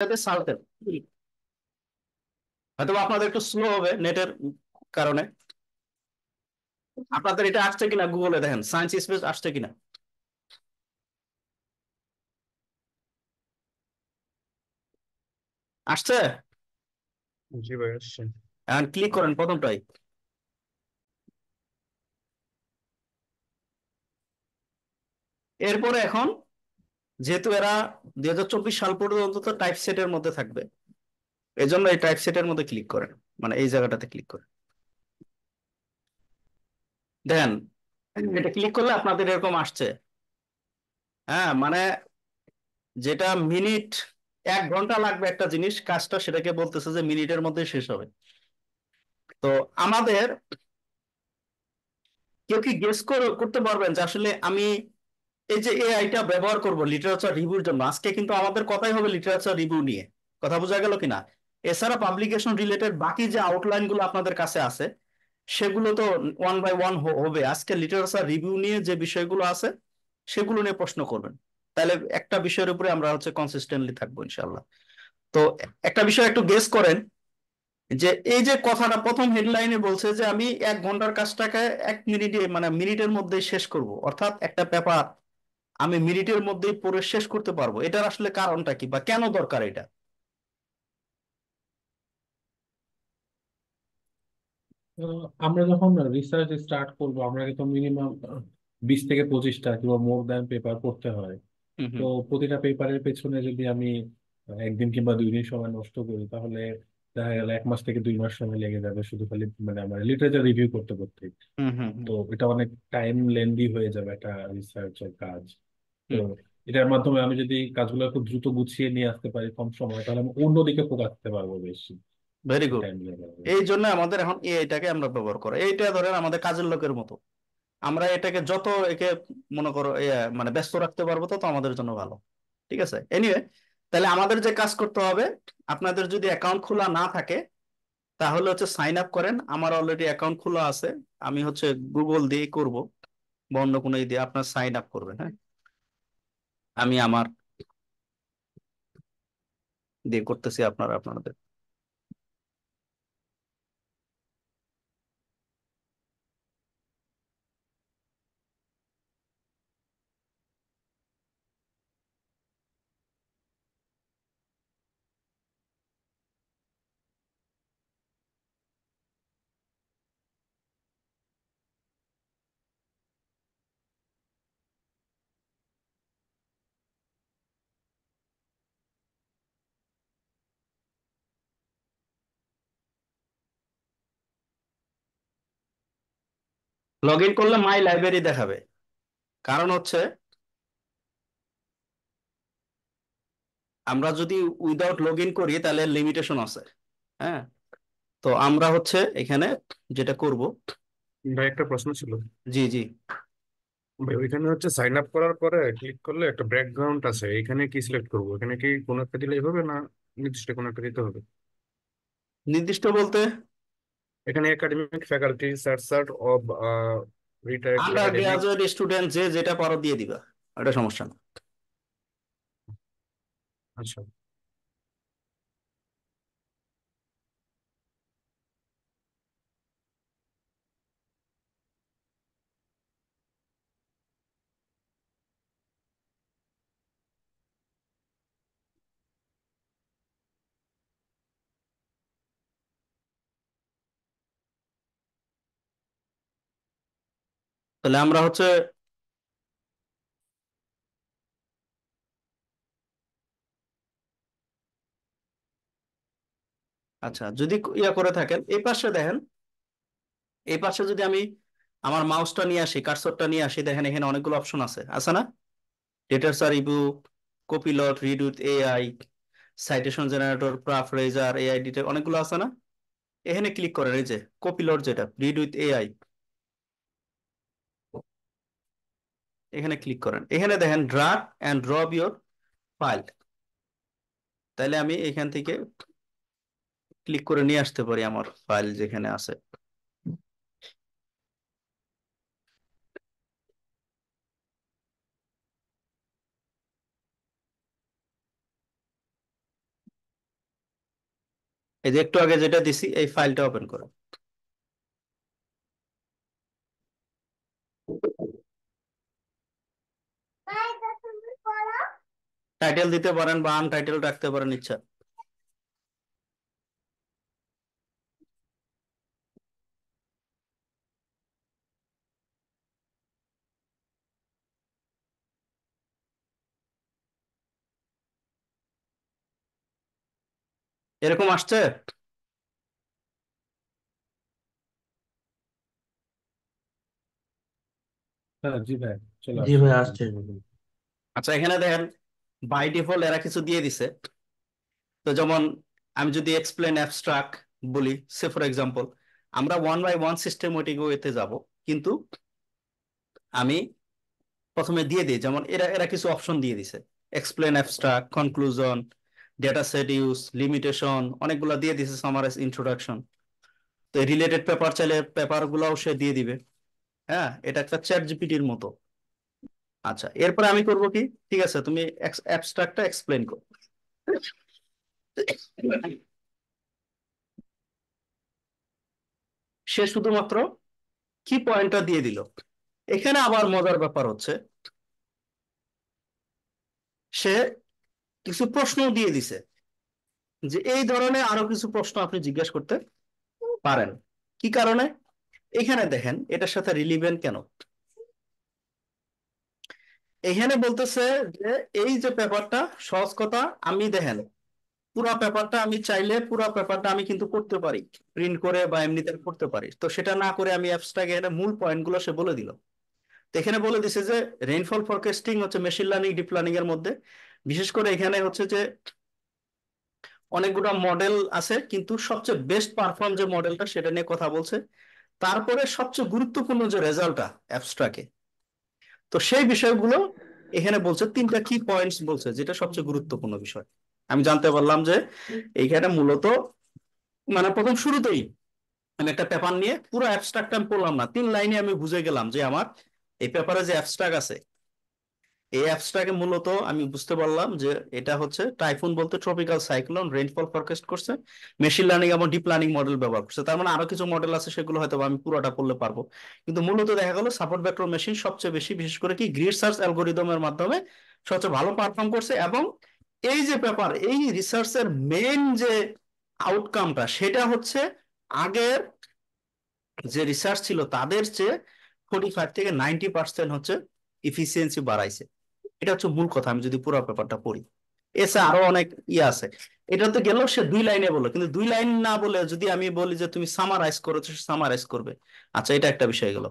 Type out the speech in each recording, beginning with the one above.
হয়তো আপনাদের একটু স্লো হবে নেটের কারণে আপনাদের এটা আসছে কিনা গুগলে দেখেন সায়েন্স স্পেস আসছে কিনা আসছে এখন ক্লিক করেন প্রথমটাই এরপরে এখন যেহেতু এরা দুই হাজার চব্বিশ সাল পর্যন্ত টাইপ সেটের মধ্যে থাকবে এই জন্য এই টাইপ সেটের মধ্যে ক্লিক করেন মানে এই জায়গাটাতে ক্লিক করেন দেন এটা ক্লিক করলে আপনাদের এরকম আসছে হ্যাঁ মানে যেটা মিনিট এক ঘন্টা লাগবে একটা জিনিস কাজটা সেটাকে বলতেছে যে মিনিটের মধ্যে শেষ হবে তো আমাদের কেউ কি গেস করতে পারবেন যে আসলে আমি এই যে এআইটা ব্যবহার করব লিটারেচার রিভিউর জন্য আজকে কিন্তু আমাদের কথাই হবে লিটারেচার রিভিউ নিয়ে কথা বোঝা গেল কিনা এছাড়া পাবলিকেশন রিলেটেড বাকি যে গুলো আপনাদের কাছে আছে সেগুলো তো ওয়ান বাই ওয়ান হবে আজকে লিটারেচার রিভিউ নিয়ে যে বিষয়গুলো আছে সেগুলো নিয়ে প্রশ্ন করবেন তাহলে একটা বিষয়ের উপরে আমরা হচ্ছে কনসিস্টেন্টলি থাকবো ইনশাল্লাহ তো একটা বিষয় একটু গেস করেন যে এই যে কথাটা প্রথম হেডলাইনে বলছে যে আমি এক ঘন্টার কাজটাকে এক মিনিটে মানে মিনিটের মধ্যে শেষ করব অর্থাৎ একটা পেপার আমি মিনিটের মধ্যেই পড়ে শেষ করতে পারবো এটার আসলে কারণটা কি বা কেন দরকার এটা আমরা যখন রিসার্চ স্টার্ট করবো আমরা কিন্তু মিনিমাম বিশ থেকে পঁচিশটা কিংবা মোর দ্যান পেপার পড়তে হয় তো প্রতিটা পেপারের পেছনে যদি আমি একদিন কিংবা দুই দিন সময় নষ্ট করি তাহলে দেখা গেল এক মাস থেকে দুই মাস সময় লেগে যাবে শুধু খালি মানে আমার লিটারেচার রিভিউ করতে করতে তো এটা অনেক টাইম লেন্দি হয়ে যাবে একটা রিসার্চের কাজ এটার মাধ্যমে আমি যদি কাজগুলো খুব দ্রুত গুছিয়ে নিয়ে আসতে পারি কম সময় তাহলে আমি অন্যদিকে ফোকাস দিতে পারবো বেশি ভেরি গুড টাইম নিয়ে পারবো এই জন্য আমাদের এখন এটাকে আমরা ব্যবহার করি এইটা ধরেন আমাদের কাজের লোকের মতো আমরা এটাকে যত একে মনে করো মানে ব্যস্ত রাখতে পারবো তত আমাদের জন্য ভালো ঠিক আছে এনিওয়ে তাহলে আমাদের যে কাজ করতে হবে আপনাদের যদি অ্যাকাউন্ট খোলা না থাকে তাহলে হচ্ছে সাইন আপ করেন আমার অলরেডি অ্যাকাউন্ট খোলা আছে আমি হচ্ছে গুগল দিয়ে করব বন্ধ কোনো ইয়ে দিয়ে আপনার সাইন আপ করবেন হ্যাঁ আমি আমার দিয়ে করতেছি আপনারা আপনাদের লগ ইন করলে মাই লাইব্রেরি দেখাবে কারণ হচ্ছে আমরা যদি উইদাউট লগ ইন করি তাহলে লিমিটেশন আছে হ্যাঁ তো আমরা হচ্ছে এখানে যেটা করব ভাই একটা প্রশ্ন ছিল জি জি ভাই ওইখানে হচ্ছে সাইন আপ করার পরে ক্লিক করলে একটা ব্যাকগ্রাউন্ড আছে এখানে কি সিলেক্ট করব এখানে কি কোনো একটা দিলেই হবে না নির্দিষ্ট কোনো একটা দিতে হবে নির্দিষ্ট বলতে এখানে academic faculty searcher of retired undergraduate student যে যেটা পারো দিয়ে দিবা এটা সমস্যা না আচ্ছা তাহলে আমরা হচ্ছে আচ্ছা যদি ইয়া করে থাকেন এই পাশে দেখেন এই পাশে যদি আমি আমার মাউসটা নিয়ে আসি কার্সরটা নিয়ে আসি দেখেন এখানে অনেকগুলো অপশন আছে আছে না ডেটার্স আর ebook Copilot read with AI citation generator razor AI editor অনেকগুলো আছে না এখানে ক্লিক করেন এই যে কপিলট যেটা রিড উইথ এআই এখানে ক্লিক করেন এখানে দেখেন drag and drop your file তাহলে আমি এখান থেকে ক্লিক করে নিয়ে আসতে পারি আমার ফাইল যেখানে আছে এই যে একটু আগে যেটা দিছি এই ফাইলটা ওপেন করো টাইটেল দিতে পারেন বা আনটাইটেল রাখতে পারেন ইচ্ছা এরকম আসছে হ্যাঁ, জি ভাই আচ্ছা এখানে দেখেন বাই ডিফল্ট এরা কিছু দিয়ে দিছে তো যেমন আমি যদি এক্সপ্লেন অ্যাবস্ট্রাক বলি সে ফর এক্সাম্পল আমরা ওয়ান বাই ওয়ান সিস্টেমেটিক ওয়েতে যাব কিন্তু আমি প্রথমে দিয়ে দিই যেমন এরা এরা কিছু অপশন দিয়ে দিছে explain abstract conclusion data set use limitation অনেকগুলো দিয়ে দিছে সামারাইজ ইন্ট্রোডাকশন তো রিলেটেড পেপার চাইলে পেপারগুলোও সে দিয়ে দিবে হ্যাঁ এটা একটা চ্যাট জিপিটির মতো আচ্ছা এরপরে আমি করব কি ঠিক আছে তুমি অ্যাবস্ট্রাক্টটা এক্সপ্লেন করো সে শুধুমাত্র কি পয়েন্টটা দিয়ে দিল এখানে আবার মজার ব্যাপার হচ্ছে সে কিছু প্রশ্ন দিয়ে দিছে যে এই ধরনের আরো কিছু প্রশ্ন আপনি জিজ্ঞাসা করতে পারেন কি কারণে এখানে দেখেন এটার সাথে রিলিভেন্ট কেন এখানে বলতেছে যে এই যে পেপারটা সহজ কথা আমি দেখেন পুরা পেপারটা আমি চাইলে পুরা পেপারটা আমি কিন্তু করতে পারি প্রিন্ট করে বা এমনিতে করতে পারি তো সেটা না করে আমি অ্যাপসটাকে এখানে মূল পয়েন্টগুলো সে বলে দিল এখানে বলে দিছে যে রেইনফল ফরকাস্টিং হচ্ছে মেশিন লার্নিং ডিপ লার্নিং এর মধ্যে বিশেষ করে এখানে হচ্ছে যে অনেকগুলো মডেল আছে কিন্তু সবচেয়ে বেস্ট পারফর্ম যে মডেলটা সেটা নিয়ে কথা বলছে তারপরে সবচেয়ে গুরুত্বপূর্ণ যে রেজাল্টটা অ্যাপসটাকে তো সেই বিষয়গুলো এখানে বলছে তিনটা কি পয়েন্টস বলছে যেটা সবচেয়ে গুরুত্বপূর্ণ বিষয় আমি জানতে পারলাম যে এইখানে মূলত মানে প্রথম শুরুতেই আমি একটা পেপার নিয়ে পুরো অ্যাবস্ট্রাক্ট আমি পড়লাম না তিন লাইনে আমি বুঝে গেলাম যে আমার এই পেপারে যে অ্যাবস্ট্রাক্ট আছে এই অ্যাপসটাকে মূলত আমি বুঝতে পারলাম যে এটা হচ্ছে টাইফুন বলতে ট্রপিক্যাল সাইক্লোন রেইনফল ফরকাস্ট করছে মেশিন লার্নিং এবং ডিপ লার্নিং মডেল ব্যবহার করছে তার মানে আরো কিছু মডেল আছে সেগুলো হয়তো আমি পুরোটা পড়লে পারবো কিন্তু মূলত দেখা গেল সাপোর্ট ভেক্টর মেশিন সবচেয়ে বেশি বিশেষ করে কি গ্রিড সার্চ অ্যালগোরিদমের মাধ্যমে সবচেয়ে ভালো পারফর্ম করছে এবং এই যে ব্যাপার এই রিসার্চ এর মেইন যে আউটকামটা সেটা হচ্ছে আগের যে রিসার্চ ছিল তাদের চেয়ে ফোর্টি ফাইভ থেকে নাইনটি পার্সেন্ট হচ্ছে ইফিসিয়েন্সি বাড়াইছে এটা হচ্ছে মূল কথা আমি যদি পুরো পেপারটা পড়ি এসে আরো অনেক ইয়ে আছে এটা তো গেল সে দুই লাইনে বলো কিন্তু দুই লাইন না বলে যদি আমি বলি যে তুমি সামারাইজ করো তো সামারাইজ করবে আচ্ছা এটা একটা বিষয় গেল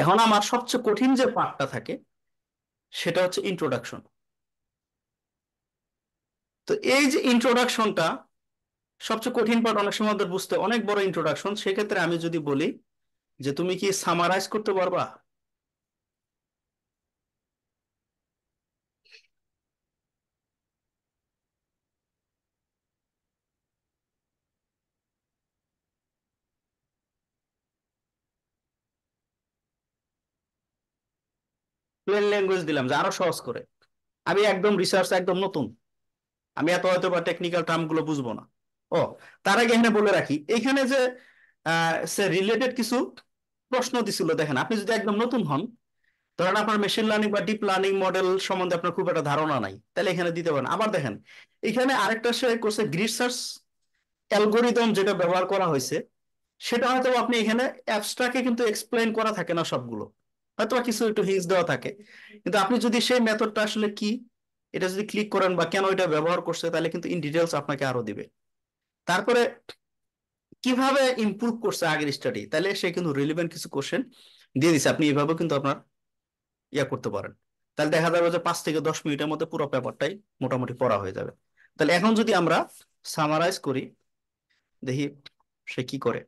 এখন আমার সবচেয়ে কঠিন যে পার্টটা থাকে সেটা হচ্ছে ইন্ট্রোডাকশন তো এই যে ইন্ট্রোডাকশনটা সবচেয়ে কঠিন পার্ট অনেক সময় বুঝতে অনেক বড় ইন্ট্রোডাকশন সেক্ষেত্রে আমি যদি বলি যে তুমি কি সামারাইজ করতে পারবা প্লেন ল্যাঙ্গুয়েজ দিলাম যে আরো সহজ করে আমি একদম রিসার্চ একদম নতুন আমি এত হয়তো বা টেকনিক্যাল টার্মগুলো বুঝবো না ও তার আগে এখানে বলে রাখি এখানে যে সে রিলেটেড কিছু প্রশ্ন দিছিল দেখেন আপনি যদি একদম নতুন হন ধরেন আপনার মেশিন লার্নিং বা ডিপ লার্নিং মডেল সম্বন্ধে আপনার খুব একটা ধারণা নাই তাহলে এখানে দিতে পারেন আবার দেখেন এখানে আরেকটা সে করছে গ্রিড অ্যালগোরিদম যেটা ব্যবহার করা হয়েছে সেটা হয়তো আপনি এখানে অ্যাপসটাকে কিন্তু এক্সপ্লেন করা থাকে না সবগুলো হয়তো কিছু একটু হিংস দেওয়া থাকে কিন্তু আপনি যদি সেই মেথডটা আসলে কি এটা যদি ক্লিক করেন বা কেন এটা ব্যবহার করছে তাহলে কিন্তু ইন ডিটেলস আপনাকে আরো দিবে তারপরে কিভাবে ইম্প্রুভ করছে আগের স্টাডি তাহলে সে কিন্তু রিলিভেন্ট কিছু কোশ্চেন দিয়ে দিচ্ছে আপনি এভাবে কিন্তু আপনার ইয়া করতে পারেন তাহলে দেখা যাবে যে পাঁচ থেকে দশ মিনিটের মধ্যে পুরো পেপারটাই মোটামুটি পড়া হয়ে যাবে তাহলে এখন যদি আমরা সামারাইজ করি দেখি সে কি করে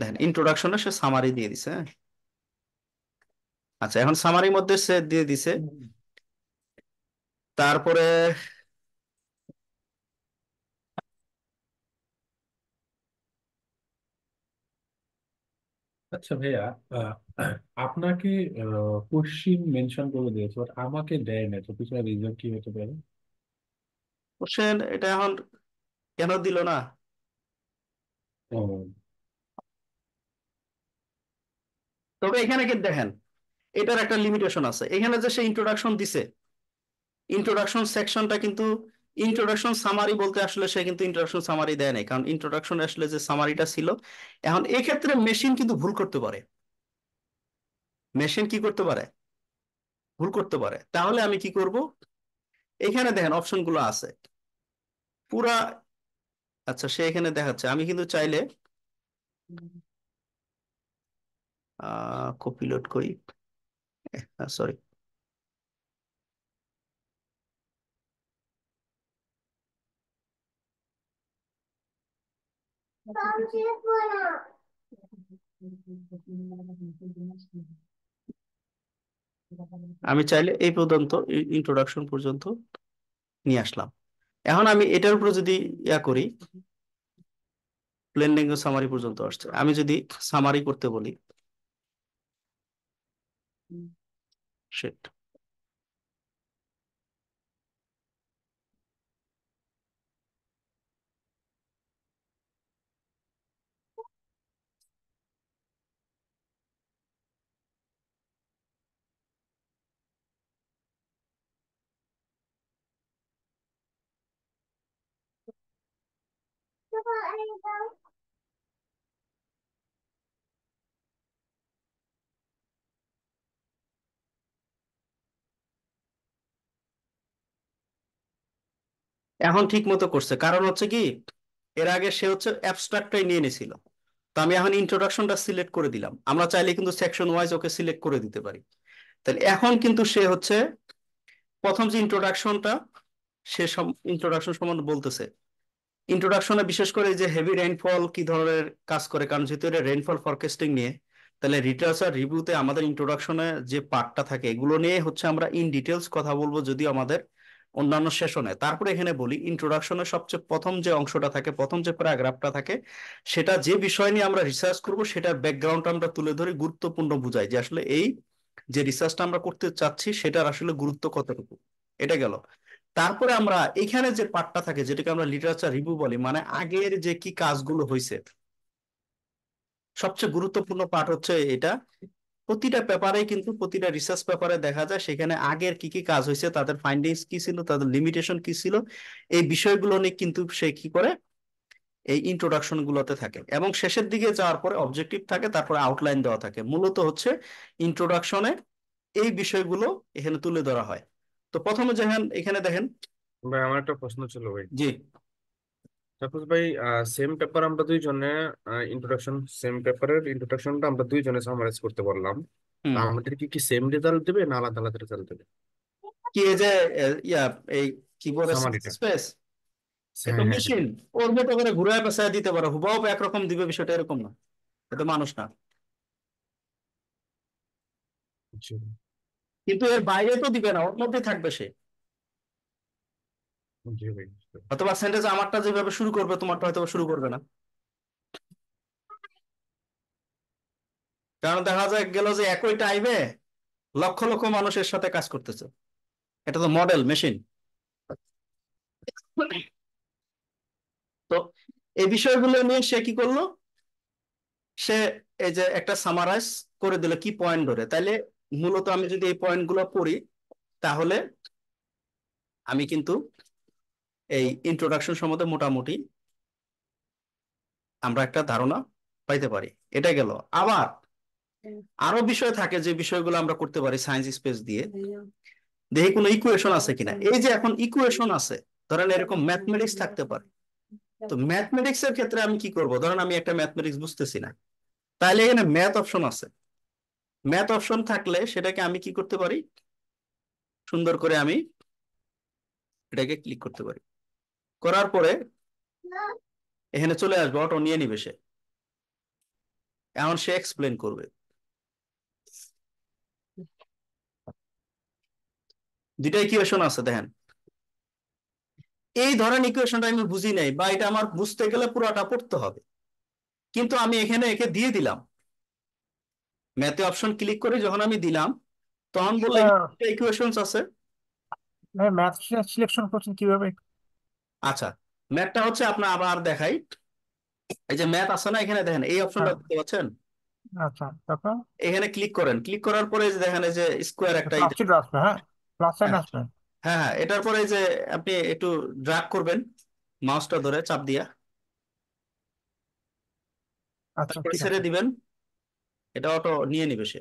দেখেন ইন্ট্রোডাকশনে সে সামারি দিয়ে দিছে হ্যাঁ? আচ্ছা এখন সামারির মধ্যে সে দিয়ে দিছে তারপরে আচ্ছা ভাইয়া আপনাকে কোশ্চিন মেনশন করে দিয়েছে বাট আমাকে দেয় না তো পিছনে রিজন কি হতে পারে কোশ্চেন এটা এখন কেন দিল না তবে এখানে কিন্তু দেখেন এটার একটা লিমিটেশন আছে এখানে যে সে ইন্ট্রোডাকশন দিছে ইন্ট্রোডাকশন সেকশনটা কিন্তু ইন্ট্রোডাকশন সামারি বলতে আসলে সে কিন্তু ইন্ট্রোডাকশন সামারি দেয় নাই কারণ ইন্ট্রোডাকশন আসলে যে সামারিটা ছিল এখন এক্ষেত্রে মেশিন কিন্তু ভুল করতে পারে মেশিন কি করতে পারে ভুল করতে পারে তাহলে আমি কি করব এখানে দেখেন অপশনগুলো আছে পুরা আচ্ছা সে এখানে দেখাচ্ছে আমি কিন্তু চাইলে কপিলোড করি সরি আমি চাইলে এই পর্যন্ত ইন্ট্রোডাকশন পর্যন্ত নিয়ে আসলাম এখন আমি এটার উপরে যদি ইয়া করি প্লেন ল্যাঙ্গুয়েজ সামারি পর্যন্ত আসছে আমি যদি সামারি করতে বলি Shit. এখন ঠিক মতো করছে কারণ হচ্ছে কি এর আগে সে হচ্ছে অ্যাবস্ট্রাক্টটাই নিয়ে নিয়েছিল তো আমি এখন ইন্ট্রোডাকশনটা সিলেক্ট করে দিলাম আমরা চাইলে কিন্তু সেকশন ওয়াইজ ওকে সিলেক্ট করে দিতে পারি তাহলে এখন কিন্তু সে হচ্ছে প্রথম যে ইন্ট্রোডাকশনটা সে ইন্ট্রোডাকশন সম্বন্ধে বলতেছে ইন্ট্রোডাকশনে বিশেষ করে যে হেভি রেইনফল কি ধরনের কাজ করে কারণ যেহেতু এটা রেইনফল ফরকাস্টিং নিয়ে তাহলে রিটার্স আর রিভিউতে আমাদের ইন্ট্রোডাকশনে যে পার্টটা থাকে এগুলো নিয়ে হচ্ছে আমরা ইন ডিটেলস কথা বলবো যদি আমাদের অন্যান্য সেশনে তারপরে এখানে বলি ইন্ট্রোডাকশনের সবচেয়ে প্রথম যে অংশটা থাকে প্রথম যে প্যারাগ্রাফটা থাকে সেটা যে বিষয় নিয়ে আমরা রিসার্চ করব সেটার ব্যাকগ্রাউন্ড আমরা তুলে ধরে গুরুত্বপূর্ণ বুঝাই যে আসলে এই যে রিসার্চটা আমরা করতে চাচ্ছি সেটার আসলে গুরুত্ব কতটুকু এটা গেল তারপরে আমরা এখানে যে পার্টটা থাকে যেটাকে আমরা লিটারেচার রিভিউ বলি মানে আগের যে কি কাজগুলো হয়েছে সবচেয়ে গুরুত্বপূর্ণ পার্ট হচ্ছে এটা প্রতিটা পেপারে কিন্তু প্রতিটা রিসার্চ পেপারে দেখা যায় সেখানে আগের কি কি কাজ হয়েছে তাদের ফাইন্ডিংস কি ছিল তাদের লিমিটেশন কি ছিল এই বিষয়গুলো নিয়ে কিন্তু সে কি করে এই ইন্ট্রোডাকশন গুলোতে থাকে এবং শেষের দিকে যাওয়ার পরে অবজেক্টিভ থাকে তারপরে আউটলাইন দেওয়া থাকে মূলত হচ্ছে ইন্ট্রোডাকশনে এই বিষয়গুলো এখানে তুলে ধরা হয় তো প্রথমে যেখানে এখানে দেখেন আমার একটা প্রশ্ন ছিল ভাই জি তারপর ভাই সেম পেপার আমরা দুইজনে ইন্ট্রোডাকশন সেম পেপারের ইন্ট্রোডাকশনটা আমরা দুইজনে সামারাইজ করতে পারলাম তা আমাদের কি কি সেম রেজাল্ট দেবে না আলাদা আলাদা রেজাল্ট দেবে কি এই যে ইয়া এই কিবোর্ড সামারিটা স্পেস এটা মেশিন অরবিট করে ঘুরায় পেছায় দিতে পারো হুবহু একরকম দিবে বিষয়টা এরকম না এটা মানুষ না আচ্ছা। কিন্তু এর বাইরে তো দিবে না ওর মধ্যে থাকবে সে অথবা সেন্টেন্স আমারটা যেভাবে শুরু করবে তোমারটা হয়তো শুরু করবে না কারণ দেখা যায় গেল যে একই টাইমে লক্ষ লক্ষ মানুষের সাথে কাজ করতেছে এটা তো মডেল মেশিন তো এই বিষয়গুলো নিয়ে সে কি করলো সে এই যে একটা সামারাইজ করে দিল কি পয়েন্ট ধরে তাইলে মূলত আমি যদি এই পয়েন্ট গুলো পড়ি তাহলে আমি কিন্তু এই ইন্ট্রোডাকশন সম্বন্ধে মোটামুটি আমরা একটা ধারণা পাইতে পারি এটা গেল আবার আরো বিষয় থাকে যে বিষয়গুলো আমরা করতে পারি সায়েন্স স্পেস দিয়ে দেখি কোনো ইকুয়েশন আছে কিনা এই যে এখন ইকুয়েশন আছে ধরেন এরকম ম্যাথমেটিক্স থাকতে পারে তো ম্যাথমেটিক্স এর ক্ষেত্রে আমি কি করব ধরেন আমি একটা ম্যাথমেটিক্স বুঝতেছি না তাহলে এখানে ম্যাথ অপশন আছে ম্যাথ অপশন থাকলে সেটাকে আমি কি করতে পারি সুন্দর করে আমি এটাকে ক্লিক করতে পারি করার পরে এখানে চলে আসবে অটো নিয়ে নিবে সে এখন সে এক্সপ্লেন করবে দুইটা ইকুয়েশন আছে দেখেন এই ধরেন ইকুয়েশনটা আমি বুঝি নাই বা এটা আমার বুঝতে গেলে পুরোটা পড়তে হবে কিন্তু আমি এখানে একে দিয়ে দিলাম ম্যাথে অপশন ক্লিক করে যখন আমি দিলাম তখন বললে আচ্ছা। ইকুয়েশন আছে ম্যাথ সিলেকশন করছেন কিভাবে আচ্ছা ম্যাথটা হচ্ছে আপনার আবার দেখাই এই যে ম্যাথ আছে না এখানে দেখেন এই অপশনটা হ্যাঁ। দেখতে পাচ্ছেন আচ্ছা তারপর এখানে ক্লিক করেন ক্লিক করার পরে যে দেখেন এই যে স্কোয়ার একটা হ্যাঁ প্লাস হ্যাঁ। সাইন আসবে হ্যাঁ হ্যাঁ এটার পরে যে আপনি একটু ড্রাগ করবেন মাউসটা ধরে চাপ দিয়া আচ্ছা তারপরে ছেড়ে দিবেন এটা অটো নিয়ে নিবে সে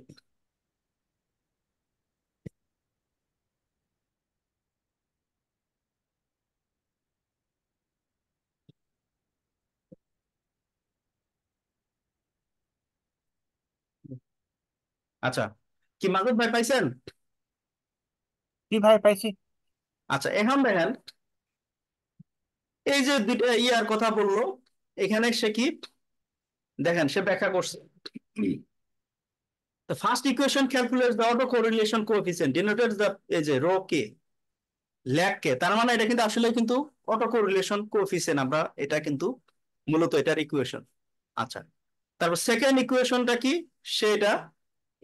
আচ্ছা কি মাসুদ ভাই পাইছেন কি ভাই পাইছি আচ্ছা এখন দেখেন এই যে দুইটা ইয়ার কথা বললো এখানে সে কি দেখেন সে ব্যাখ্যা করছে The first equation calculates the autocorrelation coefficient denoted the এই যে রো কে ল্যাগ কে তার মানে এটা কিন্তু আসলে কিন্তু অটোকোরিলেশন কোফিসিয়েন্ট আমরা এটা কিন্তু মূলত এটার ইকুয়েশন আচ্ছা তারপর সেকেন্ড ইকুয়েশনটা কি সেটা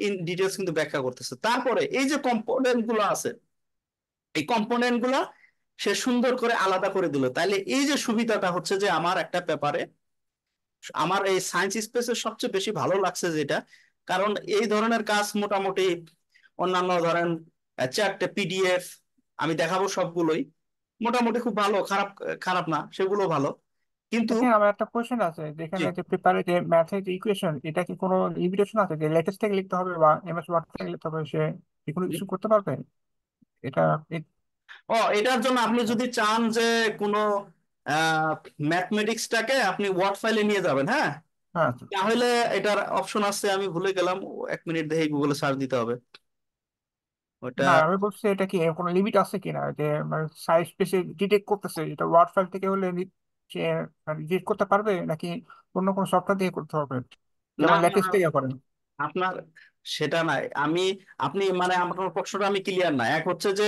ইন ডিটেলস কিন্তু ব্যাখ্যা করতেছে তারপরে এই যে কম্পোনেন্ট গুলো আছে এই কম্পোনেন্ট গুলা সে সুন্দর করে আলাদা করে দিল তাহলে এই যে সুবিধাটা হচ্ছে যে আমার একটা পেপারে আমার এই সায়েন্স স্পেসের সবচেয়ে বেশি ভালো লাগছে যেটা কারণ এই ধরনের কাজ মোটামুটি অন্যান্য ধরেন চারটে পিডিএফ আমি দেখাবো সবগুলোই মোটামুটি খুব ভালো খারাপ খারাপ না সেগুলো ভালো কিন্তু হ্যাঁ আমার একটা কোয়েশ্চেন আছে যেখানে জি যে পেপারে যে ম্যাথের যে ইকুয়েশন এটা কি কোনো লিমিটেশন আছে যে লেটেস্ট থেকে লিখতে হবে বা এমএস ওয়ার্ড থেকে লিখতে হবে সে কি কোনো জি। করতে পারবে এটা ও এটার জন্য আপনি যদি চান যে কোনো ম্যাথমেটিক্সটাকে আপনি ওয়ার্ড ফাইলে নিয়ে যাবেন হ্যাঁ হ্যাঁ আচ্ছা তাহলে এটার অপশন আছে আমি ভুলে গেলাম এক মিনিট দেখে গুগলে সার্চ দিতে হবে ওটা না আমি বলছি এটা কি কোনো লিমিট আছে কিনা যে সাইজ স্পেসে ডিটেক্ট করতেছে এটা ওয়ার্ড ফাইল থেকে হলে ইয়ে করতে পারবে নাকি অন্য কোনো সফটওয়্যার দিয়ে করতে হবে যেমন না, ইয়ে করেন আপনার সেটা নাই আমি আপনি মানে আমার প্রশ্নটা আমি ক্লিয়ার না এক হচ্ছে যে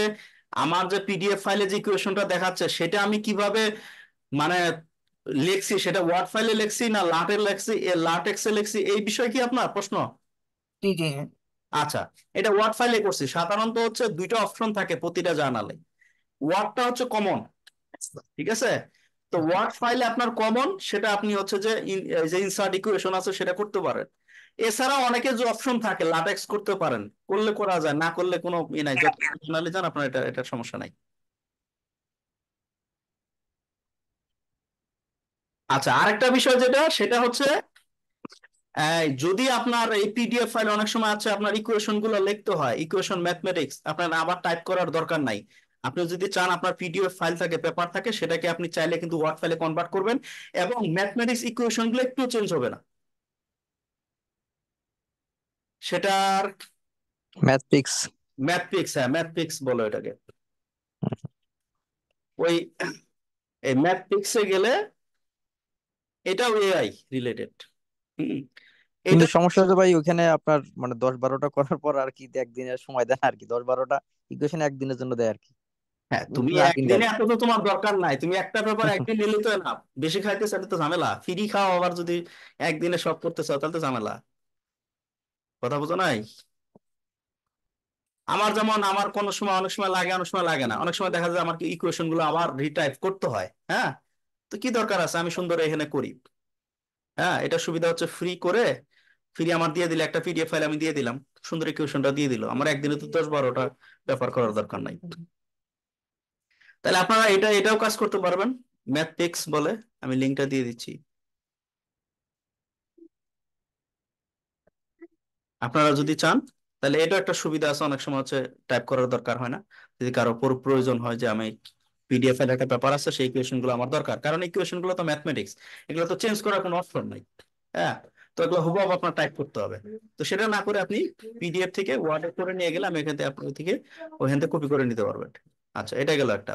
আমার যে পিডিএফ ফাইলে যে ইকুয়েশনটা দেখাচ্ছে সেটা আমি কিভাবে মানে লেখছি সেটা ওয়ার্ড ফাইলে লেখছি না লাটে লেখছি এ লাটেক্সে লেখছি এই বিষয়ে কি আপনার প্রশ্ন জি জি হ্যাঁ। আচ্ছা এটা ওয়ার্ড ফাইলে করছি সাধারণত হচ্ছে দুইটা অপশন থাকে প্রতিটা জার্নালে ওয়ার্ডটা হচ্ছে কমন ঠিক আছে তো ওয়ার্ড ফাইলে আপনার কমন সেটা আপনি হচ্ছে যে যে ইনসার্ট ইকুয়েশন আছে সেটা করতে পারেন এছাড়া অনেকে যে অপশন থাকে লাটেক্স করতে পারেন করলে করা যায় না করলে কোনো ই নাই যত জানালে যান আপনার এটা এটা সমস্যা নাই আচ্ছা আরেকটা বিষয় যেটা সেটা হচ্ছে যদি আপনার এই পিডিএফ ফাইল অনেক সময় আছে আপনার ইকুয়েশন গুলো লিখতে হয় ইকুয়েশন ম্যাথমেটিক্স আপনার আবার টাইপ করার দরকার নাই আপনি যদি চান আপনার পিডিএফ ফাইল থাকে পেপার থাকে সেটাকে আপনি চাইলে কিন্তু ওয়ার্ড ফাইলে কনভার্ট করবেন এবং ম্যাথমেটিক্স ইকুয়েশন গুলো একটু চেঞ্জ হবে না সেটার ম্যাথপিক্স ম্যাথপিক্স হ্যাঁ ম্যাথপিক্স বলো এটাকে ওই এই ম্যাথপিক্সে গেলে এটাও এআই রিলেটেড কিন্তু সমস্যা হচ্ছে ভাই ওখানে আপনার মানে দশ বারোটা করার পর আর কি একদিনের সময় দেয় আর কি দশ বারোটা ইকুয়েশন একদিনের জন্য দেয় আর কি হ্যাঁ তুমি একদিনে এত তো তোমার দরকার নাই তুমি একটা একদিন নিলে তো না বেশি খাইতে চাইলে তো ঝামেলা ফ্রি খাও আবার যদি একদিনে সব করতে চাও তাহলে তো ঝামেলা কথা নাই আমার যেমন আমার কোন সময় অনেক সময় লাগে অনেক সময় লাগে না অনেক সময় দেখা যায় আমার ইকুয়েশন গুলো আবার রিটাইপ করতে হয় হ্যাঁ তো কি দরকার আছে আমি সুন্দর এখানে করি হ্যাঁ এটা সুবিধা হচ্ছে ফ্রি করে ফ্রি আমার দিয়ে দিলে একটা পিডিএফ ফাইল আমি দিয়ে দিলাম সুন্দর ইকুয়েশনটা দিয়ে দিল আমার একদিনে তো দশ বারোটা ব্যাপার করার দরকার নাই তাহলে আপনারা এটা এটাও কাজ করতে পারবেন ম্যাথ বলে আমি লিঙ্কটা দিয়ে দিচ্ছি আপনারা যদি চান তাহলে এটা একটা সুবিধা আছে অনেক সময় হচ্ছে টাইপ করার দরকার হয় না যদি কারো প্রয়োজন হয় যে আমি পিডিএফ এর একটা ব্যাপার আছে সেই ইকুয়েশন গুলো আমার দরকার কারণ ইকুয়েশন গুলো তো ম্যাথমেটিক্স এগুলো তো চেঞ্জ করার কোনো অপশন নাই হ্যাঁ তো এগুলো হুবহু আপনার টাইপ করতে হবে তো সেটা না করে আপনি পিডিএফ থেকে ওয়ার্ডে করে নিয়ে গেলে আমি এখান থেকে আপনার থেকে ওখান থেকে কপি করে নিতে পারবেন আচ্ছা এটা গেল একটা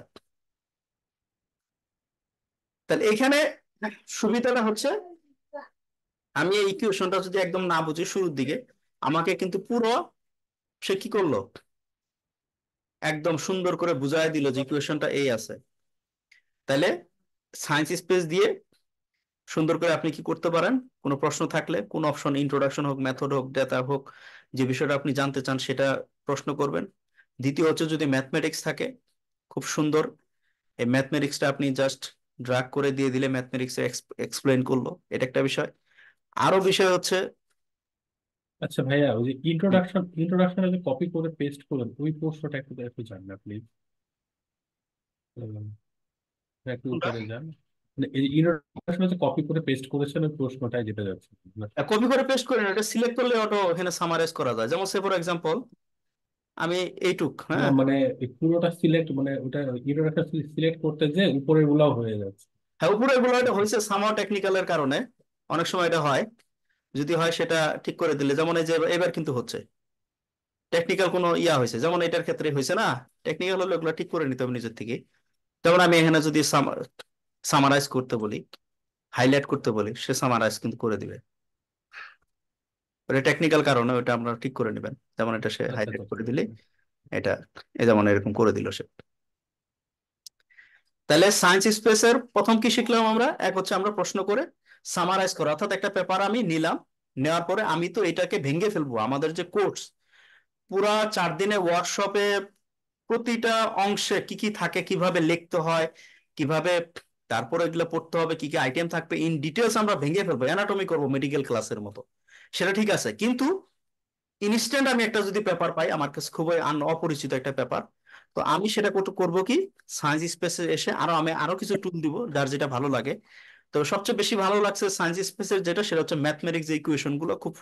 তাহলে এখানে সুবিধাটা হচ্ছে আমি এই ইকুয়েশনটা যদি একদম না বুঝি শুরুর দিকে আমাকে কিন্তু পুরো সে কি করলো একদম সুন্দর করে বুঝাই দিল যে ইকুয়েশনটা এই আছে তাহলে সায়েন্স স্পেস দিয়ে সুন্দর করে আপনি কি করতে পারেন কোনো প্রশ্ন থাকলে কোন অপশন ইন্ট্রোডাকশন হোক মেথড হোক ডেটা হোক যে বিষয়টা আপনি জানতে চান সেটা প্রশ্ন করবেন দ্বিতীয় হচ্ছে যদি ম্যাথমেটিক্স থাকে খুব সুন্দর এই ম্যাথমেটিক্সটা আপনি জাস্ট ড্রাগ করে দিয়ে দিলে ম্যাথমেটিক্স এক্সপ্লেন করলো এটা একটা বিষয় আরো বিষয় হচ্ছে আচ্ছা ভাইয়া ওই যে ইন্ট্রোডাকশন ইন্ট্রোডাকশন যে কপি করে পেস্ট করলেন ওই পোস্টটা একটু একটু যান না প্লিজ একটু উপরে যান মানে ইন্ট্রোডাকশন যে কপি করে পেস্ট করেছেন ওই প্রশ্নটাই যেটা যাচ্ছে কপি করে পেস্ট করেন এটা সিলেক্ট করলে অটো এখানে সামারাইজ করা যায় যেমন সে ফর এক্সাম্পল আমি এইটুক হ্যাঁ মানে পুরোটা সিলেক্ট মানে ওটা ইউরোটা সিলেক্ট করতে যে উপরের গুলাও হয়ে যাচ্ছে হ্যাঁ উপরের গুলো এটা হয়েছে সামাও টেকনিক্যালের কারণে অনেক সময় এটা হয় যদি হয় সেটা ঠিক করে দিলে যেমন এই যে এবার কিন্তু হচ্ছে টেকনিক্যাল কোনো ইয়া হয়েছে যেমন এটার ক্ষেত্রে হয়েছে না টেকনিক্যাল হলে ওগুলো ঠিক করে নিতে হবে নিজের থেকে যেমন আমি এখানে যদি সামারাইজ করতে বলি হাইলাইট করতে বলি সে সামারাইজ কিন্তু করে দিবে ওটা টেকনিক্যাল কারণে ওটা আমরা ঠিক করে নেবেন যেমন এটা সে হাইলাইট আচ্ছা, আচ্ছা। করে দিলে এটা যেমন এরকম করে দিল সে তাহলে সায়েন্স স্পেসের প্রথম কি শিখলাম আমরা এক হচ্ছে আমরা প্রশ্ন করে সামারাইজ করা অর্থাৎ একটা পেপার আমি নিলাম নেওয়ার পরে আমি তো এটাকে ভেঙে ফেলবো আমাদের যে কোর্স পুরা চার দিনে ওয়ার্কশপে প্রতিটা অংশে কি কি থাকে কিভাবে লিখতে হয় কিভাবে তারপরে এগুলো পড়তে হবে কি কি আইটেম থাকবে ইন ডিটেলস আমরা ভেঙে ফেলবো অ্যানাটমি করবো মেডিকেল ক্লাসের মতো সেটা ঠিক আছে কিন্তু ইনস্ট্যান্ট আমি একটা যদি পেপার পাই আমার কাছে খুবই অপরিচিত একটা পেপার তো আমি সেটা করব কি সায়েন্স স্পেসে এসে আরো আমি আরো কিছু টুল দিব যার যেটা ভালো লাগে তো সবচেয়ে বেশি ভালো লাগছে সায়েন্স স্পেসের যেটা সেটা হচ্ছে ম্যাথমেটিক্স যে ইকুয়েশন গুলো খুব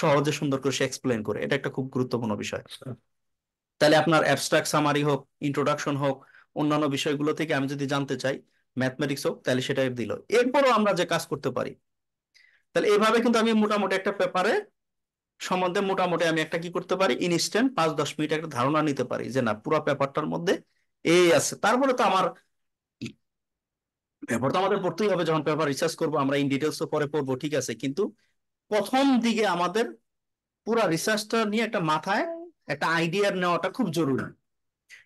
সহজে সুন্দর করে সে এক্সপ্লেন করে এটা একটা খুব গুরুত্বপূর্ণ বিষয় আচ্ছা। তাহলে আপনার অ্যাবস্ট্রাক্ট সামারি হোক ইন্ট্রোডাকশন হোক অন্যান্য বিষয়গুলো থেকে আমি যদি জানতে চাই ম্যাথমেটিক্স হোক তাহলে সেটাই দিল এরপরও আমরা যে কাজ করতে পারি তাহলে এইভাবে কিন্তু আমি মোটামুটি একটা পেপারে সম্বন্ধে মোটামুটি আমি একটা কি করতে পারি ইনস্ট্যান্ট পাঁচ দশ মিনিট একটা ধারণা নিতে পারি যে না পুরো পেপারটার মধ্যে এই আছে তারপরে তো আমার পেপার তো আমাদের পড়তেই হবে যখন পেপার রিসার্চ করবো আমরা ইন ডিটেলস তো পরে পড়বো ঠিক আছে কিন্তু প্রথম দিকে আমাদের পুরো রিসার্চটা নিয়ে একটা মাথায় একটা আইডিয়া নেওয়াটা খুব জরুরি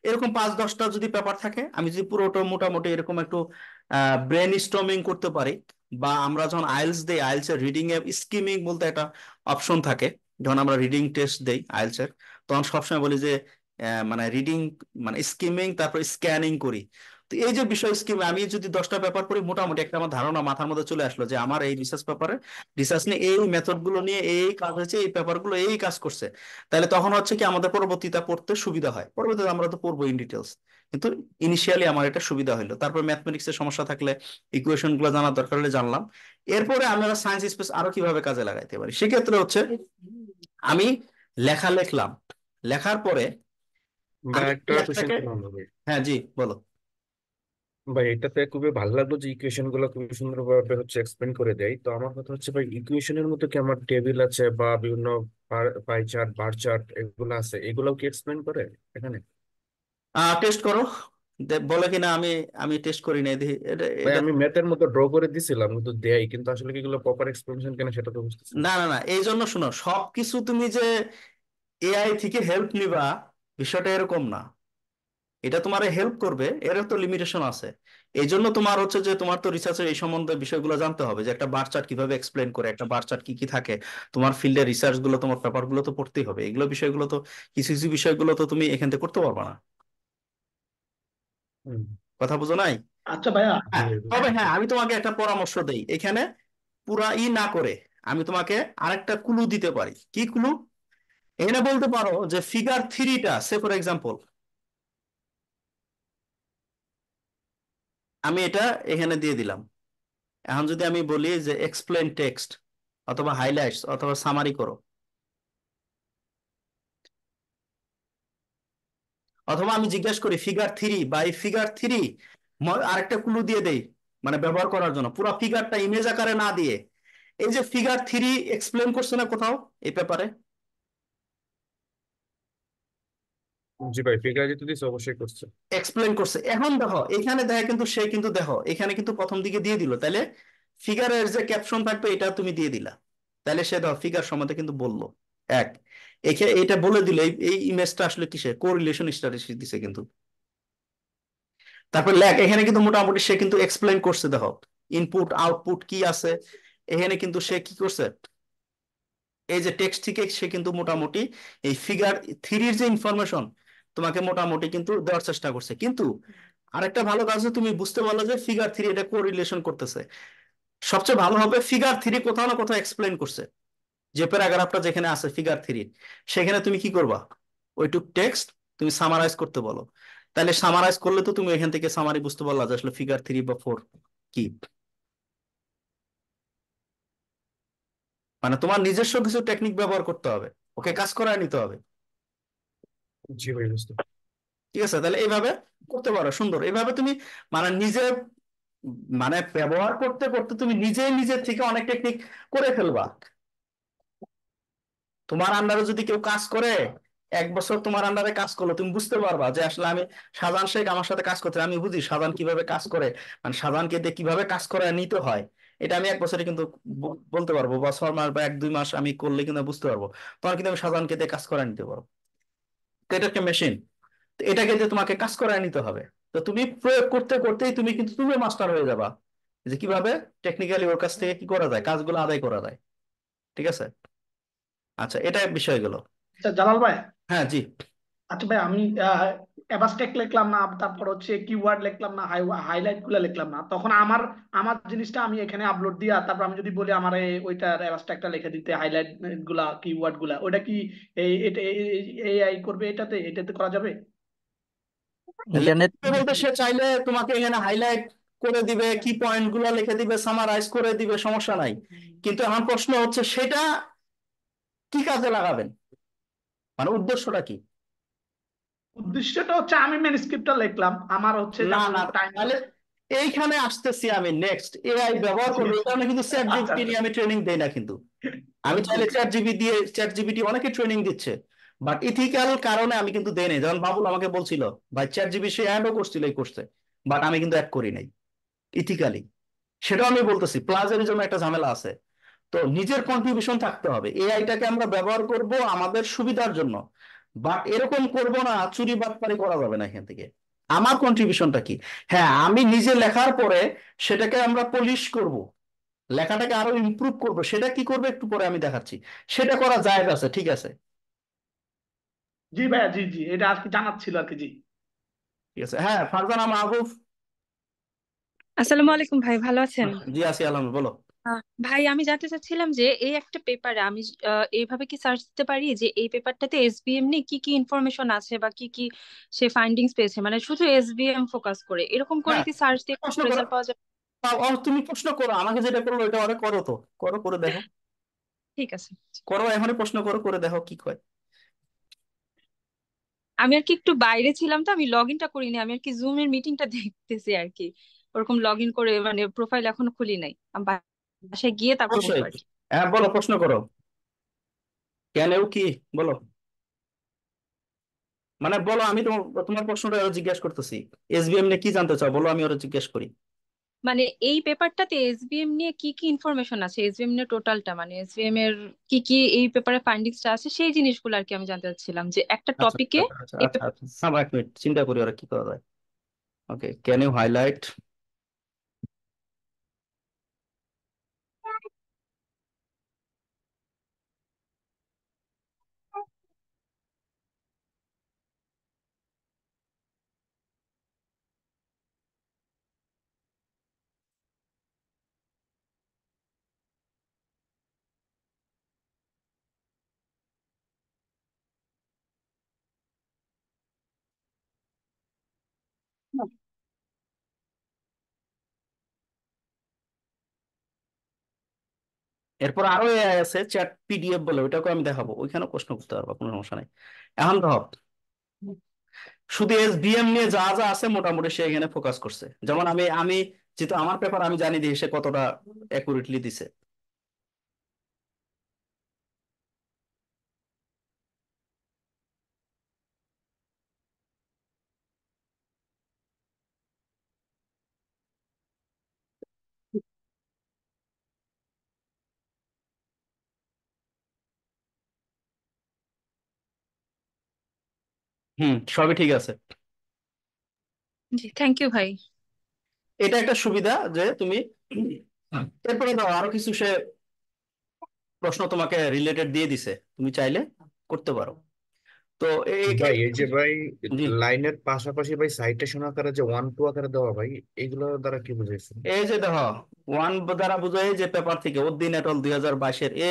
এরকম পাঁচ দশটা যদি পেপার থাকে আমি যদি পুরোটা মোটামুটি এরকম একটু ব্রেন স্টমিং করতে পারি বা আমরা যখন আইলস দেই আইলস এর রিডিং এ স্কিমিং বলতে একটা অপশন থাকে যখন আমরা রিডিং টেস্ট দেই আইলস এর তখন সবসময় বলি যে মানে রিডিং মানে স্কিমিং তারপর স্ক্যানিং করি তো এই যে বিষয় স্কিম আমি যদি দশটা পেপার পড়ি মোটামুটি একটা আমার ধারণা মাথার মধ্যে চলে আসলো যে আমার এই রিসার্চ পেপারে রিসার্চ নিয়ে এই মেথড গুলো নিয়ে এই কাজ হয়েছে এই পেপার গুলো এই কাজ করছে তাহলে তখন হচ্ছে কি আমাদের পরবর্তীতে পড়তে সুবিধা হয় পরবর্তীতে আমরা তো পড়বো ইন ডিটেলস কিন্তু ইনিশিয়ালি আমার এটা সুবিধা হলো তারপর ম্যাথমেটিক্স এর সমস্যা থাকলে ইকুয়েশন গুলো জানার দরকার হলে জানলাম এরপরে আমরা সায়েন্স স্পেস আরো কিভাবে কাজে লাগাইতে পারি সেক্ষেত্রে হচ্ছে আমি লেখা লেখলাম লেখার পরে হ্যাঁ জি বলো ভাই এটাতে খুবই ভালো লাগলো যে ইকুয়েশন গুলো খুব সুন্দর ভাবে হচ্ছে এক্সপ্লেন করে দেয় তো আমার কথা হচ্ছে ভাই ইকুয়েশনের মতো কি আমার টেবিল আছে বা বিভিন্ন পাই চার্ট বার চার্ট এগুলো আছে এগুলোও কি এক্সপ্লেন করে এখানে টেস্ট করো বলে কিনা আমি আমি টেস্ট করি না এটা ভাই আমি ম্যাথের মতো ড্র করে দিছিলাম কিন্তু দেয় কিন্তু আসলে কি এগুলো প্রপার এক্সপ্লেনেশন কেন সেটা তো বুঝতেছি না না না এই জন্য শোনো সবকিছু তুমি যে এআই থেকে হেল্প নিবা বিষয়টা এরকম না এটা তোমার হেল্প করবে এর তো লিমিটেশন আছে এই জন্য তোমার হচ্ছে যে তোমার তো রিসার্চের এই সম্বন্ধে বিষয়গুলো জানতে হবে যে একটা বার চার্ট কিভাবে এক্সপ্লেন করে একটা বার চার্ট কি কি থাকে তোমার ফিল্ডের রিসার্চ গুলো তোমার পেপার গুলো তো পড়তেই হবে এগুলো বিষয়গুলো তো কিছু কিছু বিষয়গুলো তো তুমি এখান থেকে করতে পারবে না কথা বুঝো নাই আচ্ছা ভাইয়া হ্যাঁ, তবে হ্যাঁ আমি তোমাকে একটা পরামর্শ দেই এখানে পুরা ই না করে আমি তোমাকে আরেকটা ক্লু দিতে পারি কি ক্লু এখানে বলতে পারো যে ফিগার থ্রিটা সে ফর এক্সাম্পল আমি এটা এখানে দিয়ে দিলাম এখন যদি আমি বলি যে এক্সপ্লেন টেক্সট অথবা হাইলাইট অথবা সামারি করো অথবা আমি জিজ্ঞেস করি ফিগার থ্রি বা এই ফিগার থ্রি আরেকটা ক্লু দিয়ে দেই মানে ব্যবহার করার জন্য পুরো ফিগারটা ইমেজ আকারে না দিয়ে এই যে ফিগার থ্রি এক্সপ্লেন করছে না কোথাও এই পেপারে জি ভাই দিছে অবশ্যই করছে করছে এখন দেখো এখানে দেখো কিন্তু সে কিন্তু দেখো এখানে কিন্তু প্রথম দিকে দিয়ে দিল তাহলে ফিগারের যে ক্যাপশন থাকবে এটা তুমি দিয়ে দিলা তাহলে সে দেখো ফিগার সম্বন্ধে কিন্তু বললো এক একে এটা বলে দিল এই ইমেজটা আসলে কিসে কোরিলেশন দিছে কিন্তু তারপর লেখ এখানে কিন্তু মোটামুটি সে কিন্তু এক্সপ্লেন করছে দেখো ইনপুট আউটপুট কি আছে এখানে কিন্তু সে কি করছে এই যে টেক্সট থেকে সে কিন্তু মোটামুটি এই ফিগার থ্রির যে ইনফরমেশন তোমাকে মোটামুটি কিন্তু দেওয়ার চেষ্টা করছে কিন্তু আরেকটা ভালো কাজ তুমি বুঝতে পারলো যে ফিগার থ্রি এটা কোরিলেশন করতেছে সবচেয়ে ভালো হবে ফিগার থ্রি কোথাও না কোথাও এক্সপ্লেন করছে যে প্যারাগ্রাফটা যেখানে আছে ফিগার থ্রি সেখানে তুমি কি করবা ওইটুক টেক্সট তুমি সামারাইজ করতে বলো তাহলে সামারাইজ করলে তো তুমি এখান থেকে সামারি বুঝতে পারলা যে আসলে ফিগার থ্রি বা ফোর কি মানে তোমার নিজস্ব কিছু টেকনিক ব্যবহার করতে হবে ওকে কাজ করায় নিতে হবে জি ভাই বুঝতে ঠিক আছে তাহলে এইভাবে করতে পারো সুন্দর এইভাবে তুমি মানে নিজে মানে ব্যবহার করতে করতে তুমি নিজে নিজে থেকে অনেক টেকনিক করে ফেলবা তোমার আন্ডারে যদি কেউ কাজ করে এক বছর তোমার আন্ডারে কাজ করলো তুমি বুঝতে পারবা যে আসলে আমি সাজান শেখ আমার সাথে কাজ করতে আমি বুঝি সাজান কিভাবে কাজ করে মানে সাজানকে দিয়ে কিভাবে কাজ করে নিতে হয় এটা আমি এক বছরে কিন্তু বলতে পারবো বা ছ মাস বা এক দুই মাস আমি করলে কিন্তু বুঝতে পারবো তখন কিন্তু আমি সাজানকে দিয়ে কাজ করে নিতে পারবো এটা একটা মেশিন এটা কিন্তু তোমাকে কাজ করায় নিতে হবে তো তুমি প্রয়োগ করতে করতেই তুমি কিন্তু তুমি মাস্টার হয়ে যাবা যে কিভাবে টেকনিক্যালি ওর কাছ থেকে কি করা যায় কাজগুলো আদায় করা যায় ঠিক আছে আচ্ছা এটা বিষয় গেল আচ্ছা, জালাল ভাই হ্যাঁ জি আচ্ছা ভাই আমি অ্যাবাস্টেক লিখলাম না তারপর হচ্ছে কিওয়ার্ড লিখলাম না হাইলাইট গুলা লিখলাম না তখন আমার আমার জিনিসটা আমি এখানে আপলোড দিয়া তারপর আমি যদি বলি আমার ওইটার অ্যাবাস্টেকটা লিখে দিতে হাইলাইট গুলা কিওয়ার্ড গুলা ওটা কি এই এআই করবে এটাতে এটাতে করা যাবে বলতে সে চাইলে তোমাকে এখানে হাইলাইট করে দিবে কি পয়েন্ট গুলো লিখে দিবে সামারাইজ করে দিবে সমস্যা নাই কিন্তু আমার প্রশ্ন হচ্ছে সেটা কি কাজে লাগাবেন মানে উদ্দেশ্যটা কি উদ্দেশ্যটা হচ্ছে আমি ম্যানুস্ক্রিপ্টটা লিখলাম আমার হচ্ছে না না তাহলে এইখানে আসতেছি আমি নেক্সট এআই ব্যবহার করবো কারণে কিন্তু চ্যাট জিপিটি আচ্ছা। নিয়ে আমি ট্রেনিং দেই না কিন্তু আমি চাইলে চ্যাট জিপিটি দিয়ে চ্যাট জিপিটি অনেকে ট্রেনিং দিচ্ছে বাট ইথিক্যাল কারণে আমি কিন্তু দেই নাই যেমন বাবুল আমাকে বলছিল ভাই চ্যাট জিপিটি সে অ্যাডও করছিল এই করছে বাট আমি কিন্তু অ্যাড করি নাই ইথিক্যালি সেটাও আমি বলতেছি প্লাজারের জন্য একটা ঝামেলা আছে তো নিজের কন্ট্রিবিউশন থাকতে হবে এআইটাকে আমরা ব্যবহার করব আমাদের সুবিধার জন্য বাট এরকম করব না চুরি বাতপারি করা যাবে না এখান থেকে আমার কন্ট্রিবিউশনটা কি হ্যাঁ আমি নিজে লেখার পরে সেটাকে আমরা পলিশ করব লেখাটাকে আরো ইম্প্রুভ করব সেটা কি করবে একটু পরে আমি দেখাচ্ছি সেটা করা জায়গা আছে ঠিক আছে জি ভাইয়া জি জি এটা আর কি জানাচ্ছিল আর কি জি ঠিক আছে হ্যাঁ ফারজানা আবুফ আসসালামু আলাইকুম ভাই ভালো আছেন জি আছি আলহামদুলিল্লাহ বলো ভাই আমি জানতে চাচ্ছিলাম যে এই একটা পেপারে আমি এইভাবে কি সার্চ দিতে পারি যে এই পেপারটাতে এসবিএম নিয়ে কি কি ইনফরমেশন আছে বা কি কি সে ফাইন্ডিংস পেয়েছে মানে শুধু এসবিএম ফোকাস করে এরকম করে হ্যাঁ, কি সার্চ দিয়ে প্রশ্ন রেজাল্ট পাওয়া যাবে তুমি প্রশ্ন করো আমাকে যেটা করলো এটা অনেক করো তো করো করে দেখো ঠিক আছে করো এখনই প্রশ্ন করো করে দেখো কি কয় আমি আর কি একটু বাইরে ছিলাম তো আমি লগ ইনটা করিনি আমি আর কি জুমের মিটিংটা দেখতেছি আর কি ওরকম লগ ইন করে মানে প্রোফাইল এখনো খুলি নাই আমি বাসায় গিয়ে তারপর অবশ্যই আর কি হ্যাঁ বলো প্রশ্ন করো কেন কি বলো মানে বলো আমি তোমার তোমার প্রশ্নটা আরো জিজ্ঞেস করতেছি এসবিএম নিয়ে কি জানতে চাও বলো আমি আরো জিজ্ঞেস করি মানে এই পেপারটাতে এসবিএম নিয়ে কি কি ইনফরমেশন আছে এসবিএম নিয়ে টোটালটা মানে এসবিএম এর কি কি এই পেপারে ফাইন্ডিংসটা আছে সেই জিনিসগুলো আর কি আমি জানতে চাচ্ছিলাম যে একটা আচ্ছা টপিকে আচ্ছা আচ্ছা আচ্ছা আচ্ছা এক মিনিট চিন্তা করি আর কি করা যায় ওকে ক্যান ইউ হাইলাইট এরপর আরো এআই আছে চ্যাট পিডিএফ বলে ওইটাকে আমি দেখাবো ওইখানে প্রশ্ন করতে পারবো কোনো সমস্যা নাই এখন ধর শুধু এসবিএম নিয়ে যা যা আছে মোটামুটি সে এখানে ফোকাস করছে যেমন আমি আমি যেহেতু আমার পেপার আমি জানি দিয়ে সে কতটা অ্যাকুরেটলি দিছে হুম সবই ঠিক আছে জি থ্যাংক ইউ ভাই এটা একটা সুবিধা যে তুমি এরপরে ধরো আরো কিছু সে প্রশ্ন তোমাকে রিলেটেড দিয়ে দিছে তুমি চাইলে করতে পারো তো ভাই এই যে ভাই লাইনের পাশাপাশি ভাই সাইটেশন আকারে যে ওয়ান টু আকারে দেওয়া ভাই এগুলো দ্বারা কি বুঝাইছে এই যে দেখো ওয়ান দ্বারা বুঝাই যে পেপার থেকে অদ্দিন এটল দুই হাজার বাইশের এ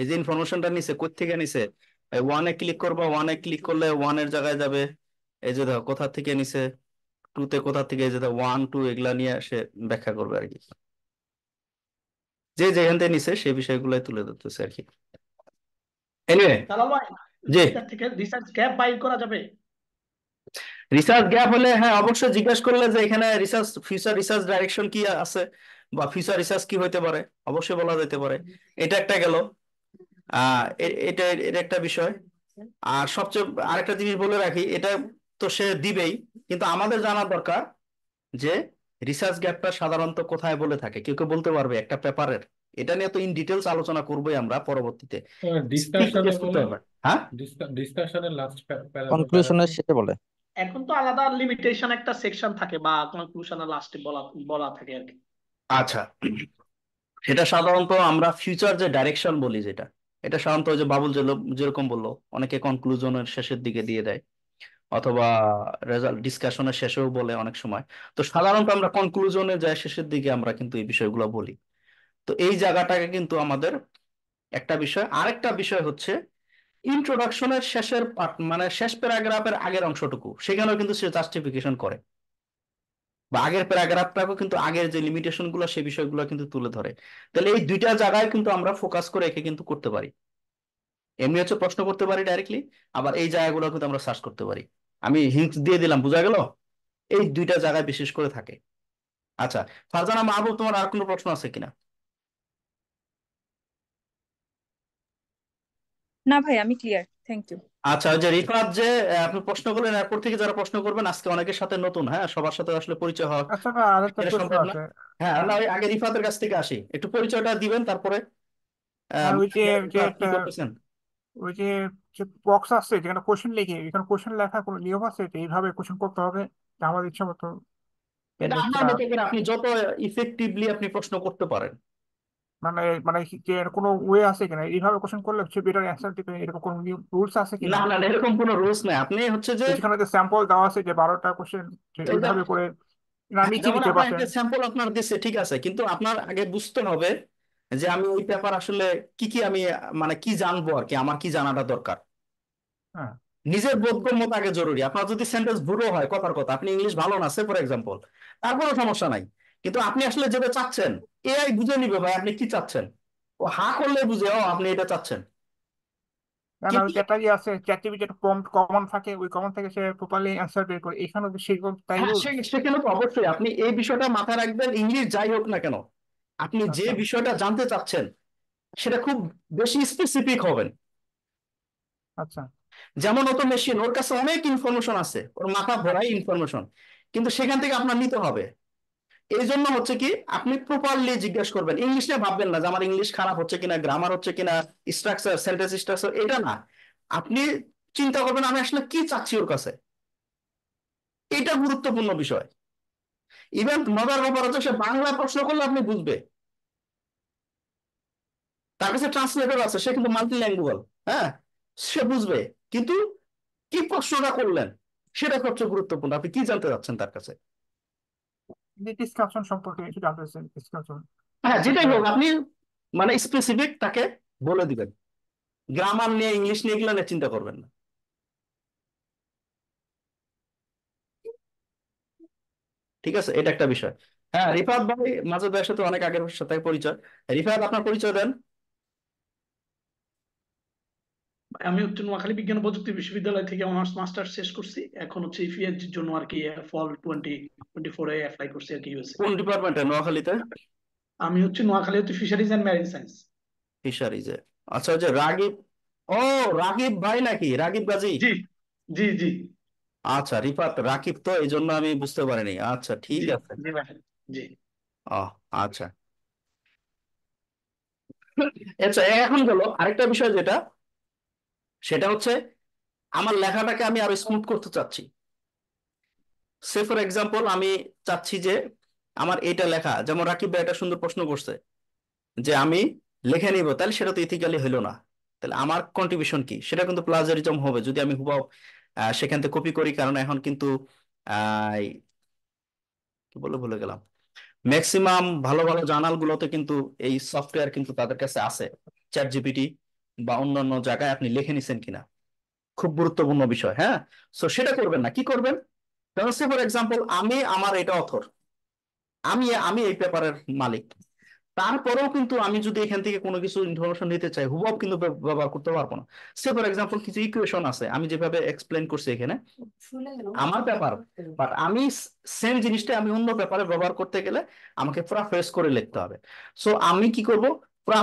এই যে ইনফরমেশনটা নিছে কোথেকে নিছে ওয়ানে ক্লিক করবো ওয়ানে ক্লিক করলে ওয়ানের জায়গায় যাবে এই যে দেখো কোথা থেকে নিছে টু তে কোথা থেকে এই যে দেখো ওয়ান টু এগুলা নিয়ে সে ব্যাখ্যা করবে আর কি যে যেখান থেকে নিছে সেই বিষয়গুলোই তুলে ধরতেছে আর কি এনিওয়ে জি থেকে রিসার্চ গ্যাপ বাই করা যাবে রিসার্চ গ্যাপ হলে হ্যাঁ অবশ্যই জিজ্ঞাসা করলে যে এখানে রিসার্চ ফিউচার রিসার্চ ডাইরেকশন কি আছে বা ফিউচার রিসার্চ কি হইতে পারে অবশ্যই বলা যেতে পারে এটা একটা গেল এটা এটা একটা বিষয় আর সবচেয়ে আরেকটা জিনিস বলে রাখি এটা তো সে দিবেই কিন্তু আমাদের জানা দরকার যে রিসার্চ গ্যাপটা সাধারণত কোথায় বলে থাকে কেউ কেউ বলতে পারবে একটা পেপারের এটা নিয়ে তো ইন ডিটেলস আলোচনা করবোই আমরা পরবর্তীতে হ্যাঁ, হ্যাঁ? এখন তো আলাদা লিমিটেশন একটা সেকশন থাকে বা কনক্লুশনের লাস্টে বলা বলা থাকে আর কি আচ্ছা সেটা সাধারণত আমরা ফিউচার যে ডাইরেকশন বলি যেটা এটা সাধারণত যে বাবুল যেরকম বললো অনেকে কনক্লুজনের শেষের দিকে দিয়ে দেয় অথবা রেজাল্ট ডিসকাশনের শেষেও বলে অনেক সময় তো সাধারণত আমরা কনক্লুজনে যাই শেষের দিকে আমরা কিন্তু এই বিষয়গুলো বলি তো এই জায়গাটাকে কিন্তু আমাদের একটা বিষয় আরেকটা বিষয় হচ্ছে ইন্ট্রোডাকশনের শেষের মানে শেষ প্যারাগ্রাফের আগের অংশটুকু সেখানেও কিন্তু সে জাস্টিফিকেশন করে বা আগের প্যারাগ্রাফটাও কিন্তু আগের যে লিমিটেশন গুলো সে বিষয়গুলো কিন্তু তুলে ধরে তাহলে এই দুইটা জায়গায় কিন্তু আমরা ফোকাস করে একে কিন্তু করতে পারি এমনি হচ্ছে প্রশ্ন করতে পারি ডাইরেক্টলি আবার এই জায়গাগুলো কিন্তু আমরা সার্চ করতে পারি আমি হিন্ট দিয়ে দিলাম বোঝা গেল এই দুইটা জায়গায় বিশেষ করে থাকে আচ্ছা ফারজানা মাহবুব তোমার আর কোনো প্রশ্ন আছে কিনা না ভাই আমি ক্লিয়ার থ্যাংক ইউ আচ্ছা ওই যে রিফাত যে আপনি প্রশ্ন করলেন এরপর থেকে যারা প্রশ্ন করবেন আজকে অনেকের সাথে নতুন হ্যাঁ সবার সাথে আসলে পরিচয় হওয়া আচ্ছা, প্রশ্ন হ্যাঁ না ওই আগে রিফাতের কাছ থেকে আসি একটু পরিচয়টা দিবেন তারপরে আহ, হ্যাঁ, ওই যে হ্যাঁ, ওই যে বক্স আছে যেখানে কোশ্চেন লিখে এখানে কোশ্চেন লেখার কোনো নিয়ম আছে যে এইভাবে কোশ্চেন করতে হবে আমার ইচ্ছা মতো এটা আপনি যত ইফেক্টিভলি আপনি প্রশ্ন করতে পারেন মানে মানে কি কোনো ওয়ে আছে কিনা এইভাবে কোশ্চেন করলে হচ্ছে বেটার অ্যান্সার দিবে এরকম কোনো রুলস আছে কিনা না না এরকম কোনো রুলস নাই আপনি হচ্ছে যে যে স্যাম্পল দেওয়া আছে যে বারোটা কোশ্চেন এইভাবে করে আমি কি দিতে স্যাম্পল আপনার দিছে ঠিক আছে কিন্তু আপনার আগে বুঝতে হবে যে আমি ওই পেপার আসলে কি কি আমি মানে কি জানবো আর কি আমার কি জানাটা দরকার হ্যাঁ নিজের বোধগম্যতা আগে জরুরি আপনার যদি সেন্টেন্স ভুলও হয় কথার কথা আপনি ইংলিশ ভালো না সে ফর এক্সাম্পল তার কোনো সমস্যা নাই কিন্তু আপনি আসলে যেটা চাচ্ছেন এআই বুঝে নিবে ভাই আপনি কি চাচ্ছেন ও হা করলে বুঝে ও আপনি এটা চাচ্ছেন হ্যাঁ, যাই হোক না কেন আপনি যে আচ্ছা। বিষয়টা জানতে চাচ্ছেন সেটা খুব বেশি স্পেসিফিক হবেন আচ্ছা যেমন অত মেশিন ওর কাছে অনেক ইনফরমেশন আছে ওর মাথা ভরাই ইনফরমেশন কিন্তু সেখান থেকে আপনার নিতে হবে এই জন্য হচ্ছে কি আপনি প্রপারলি জিজ্ঞাসা করবেন ইংলিশে ভাববেন না যে আমার ইংলিশ খারাপ হচ্ছে কিনা গ্রামার হচ্ছে কিনা স্ট্রাকচার সেন্টেন্স স্ট্রাকচার এটা না আপনি চিন্তা করবেন আমি আসলে কি চাচ্ছি ওর কাছে এটা গুরুত্বপূর্ণ বিষয় ইভেন মজার ব্যাপার হচ্ছে সে বাংলা প্রশ্ন করলে আপনি বুঝবে তার কাছে ট্রান্সলেটর আছে সে কিন্তু মাল্টি ল্যাঙ্গুয়াল হ্যাঁ সে বুঝবে কিন্তু কি প্রশ্নটা করলেন সেটা সবচেয়ে গুরুত্বপূর্ণ আপনি কি জানতে চাচ্ছেন তার কাছে ডিসকাশন সম্পর্কে একটু জানতে ডিসকাশন হ্যাঁ যেটাই হোক আপনি মানে স্পেসিফিক তাকে বলে দিবেন গ্রামার নিয়ে ইংলিশ নিয়ে এগুলো নিয়ে চিন্তা করবেন না ঠিক আছে এটা একটা বিষয় হ্যাঁ রিফাত ভাই মাঝে ভাইয়ের সাথে অনেক আগের সাথে পরিচয় রিফাত আপনার পরিচয় দেন আমি হচ্ছে নোয়াখালী বিজ্ঞান প্রযুক্তি বিশ্ববিদ্যালয় থেকে অনার্স মাস্টার্স শেষ করছি এখন হচ্ছে ইপিএসজির জন্য আর কি ফল 2024 এ अप्लाई করছি আর কি ইউএস কোন ডিপার্টমেন্টে নোয়াখালীতে আমি হচ্ছে নোয়াখালী হচ্ছে ফিশারিজ এন্ড ম্যারিন সায়েন্স ফিশারিজে আচ্ছা যে রাগিব ও রাগিব ভাই নাকি রাগিব গাজী জি জি জি আচ্ছা রিফাত রাকিব তো এই জন্য আমি বুঝতে পারিনি আচ্ছা ঠিক আছে জি জি ও আচ্ছা আচ্ছা এখন হলো আরেকটা বিষয় যেটা সেটা হচ্ছে আমার লেখাটাকে আমি আরো স্মুথ করতে চাচ্ছি সে ফর এক্সাম্পল আমি চাচ্ছি যে আমার এটা লেখা যেমন রাকিব ভাই একটা সুন্দর প্রশ্ন করছে যে আমি লেখে নিব তাহলে সেটা তো ইথিক্যালি হলো না তাহলে আমার কন্ট্রিবিউশন কি সেটা কিন্তু প্লাজারিজম হবে যদি আমি হুবাও সেখান থেকে কপি করি কারণ এখন কিন্তু কি বলে ভুলে গেলাম ম্যাক্সিমাম ভালো ভালো জার্নালগুলোতে কিন্তু এই সফটওয়্যার কিন্তু তাদের কাছে আছে চ্যাট জিপিটি বা অন্যান্য জায়গায় আপনি লিখে নিছেন কিনা খুব গুরুত্বপূর্ণ বিষয় হ্যাঁ সো সেটা করবেন না কি করবেন ফর এক্সাম্পল আমি আমার এটা অথর আমি আমি এই পেপারের মালিক তারপরেও কিন্তু আমি যদি এখান থেকে কোনো কিছু ইনফরমেশন নিতে চাই হুবব কিন্তু ব্যবহার করতে পারবো না সে ফর এক্সাম্পল কিছু ইকুয়েশন আছে আমি যেভাবে এক্সপ্লেন করছি এখানে আমার পেপার বাট আমি সেম জিনিসটা আমি অন্য পেপারে ব্যবহার করতে গেলে আমাকে পুরা করে লিখতে হবে সো আমি কি করব পুরা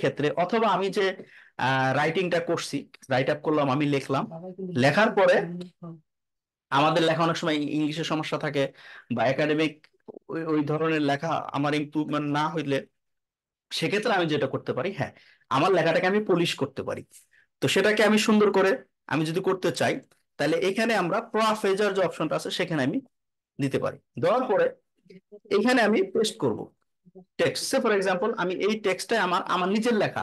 ক্ষেত্রে অথবা আমি যে রাইটিংটা করছি রাইট আপ করলাম আমি লিখলাম লেখার পরে আমাদের লেখা অনেক সময় ইংলিশের সমস্যা থাকে বা একাডেমিক ওই ধরনের লেখা আমার ইম্প্রুভমেন্ট না হইলে সেক্ষেত্রে আমি যেটা করতে পারি হ্যাঁ আমার লেখাটাকে আমি পলিশ করতে পারি তো সেটাকে আমি সুন্দর করে আমি যদি করতে চাই তাহলে এখানে আমরা প্রফেজার যে অপশনটা আছে সেখানে আমি দিতে পারি দেওয়ার পরে এখানে আমি পেস্ট করব টেক্সট সে ফর এক্সাম্পল আমি এই টেক্সটটাই আমার আমার নিজের লেখা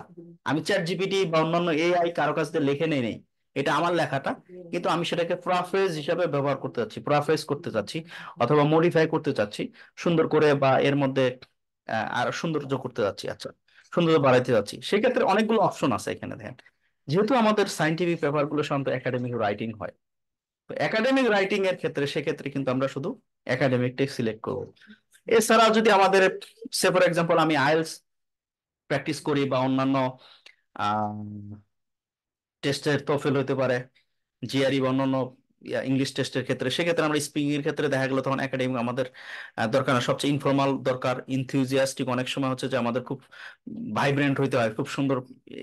আমি চ্যাট জিপিটি বা অন্যান্য এআই কারো কাছ থেকে লিখে নেই নেই এটা আমার লেখাটা কিন্তু আমি সেটাকে প্রাফ্রেজ হিসাবে ব্যবহার করতে চাচ্ছি প্রাফ্রেজ করতে চাচ্ছি অথবা মডিফাই করতে চাচ্ছি সুন্দর করে বা এর মধ্যে আর সৌন্দর্য করতে চাচ্ছি আচ্ছা সৌন্দর্য বাড়াইতে চাচ্ছি সেক্ষেত্রে অনেকগুলো অপশন আছে এখানে দেখেন যেহেতু আমাদের সাইন্টিফিক পেপারগুলো সাধারণত একাডেমিক রাইটিং হয় তো একাডেমিক রাইটিং এর ক্ষেত্রে সেক্ষেত্রে কিন্তু আমরা শুধু টেক্সট সিলেক্ট করব এছাড়া যদি আমাদের সে ফর এক্সাম্পল আমি আইলস প্র্যাকটিস করি বা অন্যান্য টেস্টের তফেল হতে পারে জিআরই e বা অন্যান্য ইংলিশ টেস্টের ক্ষেত্রে সেক্ষেত্রে আমরা স্পিকিং এর ক্ষেত্রে দেখা গেলো তখন একাডেমিক আমাদের দরকার না সবচেয়ে ইনফর্মাল দরকার ইনথিউজিয়াস্টিক অনেক সময় হচ্ছে যে আমাদের খুব ভাইব্রেন্ট হইতে হয় খুব সুন্দর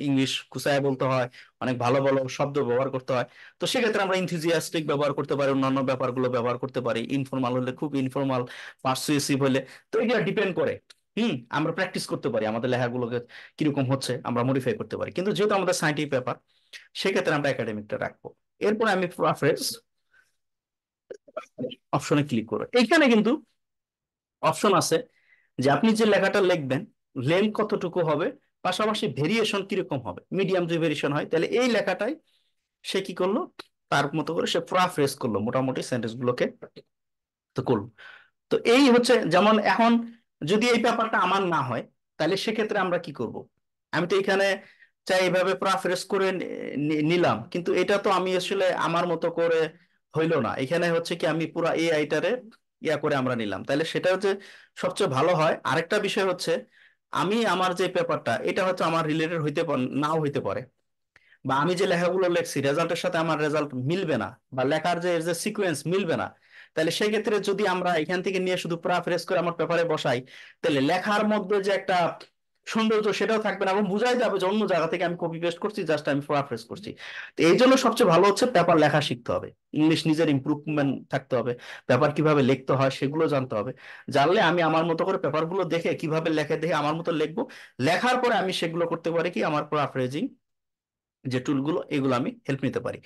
ইংলিশ কুচায় বলতে হয় অনেক ভালো ভালো শব্দ ব্যবহার করতে হয় তো সেক্ষেত্রে আমরা ইনথিউজিয়াস্টিক ব্যবহার করতে পারি অন্যান্য ব্যাপারগুলো ব্যবহার করতে পারি ইনফর্মাল হলে খুব ইনফর্মাল পার্সুয়েসিভ হলে তো এগুলো ডিপেন্ড করে হুম আমরা প্র্যাকটিস করতে পারি আমাদের লেখাগুলোকে কিরকম হচ্ছে আমরা মডিফাই করতে পারি কিন্তু যেহেতু আমাদের সাইন্টিফিক পেপার সেক্ষেত্রে আমরা একাডেমিকটা রাখবো এরপরে আমি প্রেফারেন্স অপশনে ক্লিক করবো এখানে কিন্তু অপশন আছে যে আপনি যে লেখাটা লিখবেন লেন কতটুকু হবে পাশাপাশি ভেরিয়েশন কিরকম হবে মিডিয়াম যদি ভেরিয়েশন হয় তাহলে এই লেখাটাই সে কি করলো তার মতো করে সে প্রাফ্রেস করলো মোটামুটি সেন্টেন্স গুলোকে তো করলো তো এই হচ্ছে যেমন এখন যদি এই ব্যাপারটা আমার না হয় তাহলে সেক্ষেত্রে আমরা কি করব আমি তো এখানে চাই এভাবে প্রাফ্রেস করে নিলাম কিন্তু এটা তো আমি আসলে আমার মতো করে হইলো না এখানে হচ্ছে কি আমি পুরা আইটারে ইয়া করে আমরা নিলাম তাহলে সেটা হচ্ছে সবচেয়ে ভালো হয় আরেকটা বিষয় হচ্ছে আমি আমার যে পেপারটা এটা হচ্ছে আমার রিলেটেড হইতে নাও হইতে পারে বা আমি যে লেখাগুলো লেখছি রেজাল্টের সাথে আমার রেজাল্ট মিলবে না বা লেখার যে যে সিকোয়েন্স মিলবে না তাহলে সেক্ষেত্রে যদি আমরা এখান থেকে নিয়ে শুধু প্রাফ্রেস করে আমার পেপারে বসাই তাহলে লেখার মধ্যে যে একটা সৌন্দর্য সেটাও থাকবে না এবং বোঝাই যাবে যে অন্য জায়গা থেকে আমি কপি পেস্ট করছি জাস্ট আমি প্রাফ্রেস করছি তো এই জন্য সবচেয়ে ভালো হচ্ছে পেপার লেখা শিখতে হবে ইংলিশ নিজের ইম্প্রুভমেন্ট থাকতে হবে পেপার কিভাবে লিখতে হয় সেগুলো জানতে হবে জানলে আমি আমার মতো করে পেপারগুলো দেখে কিভাবে লেখে দেখে আমার মতো লিখবো লেখার পরে আমি সেগুলো করতে পারি কি আমার ফ্রেজিং যে টুলগুলো এগুলো আমি হেল্প নিতে পারি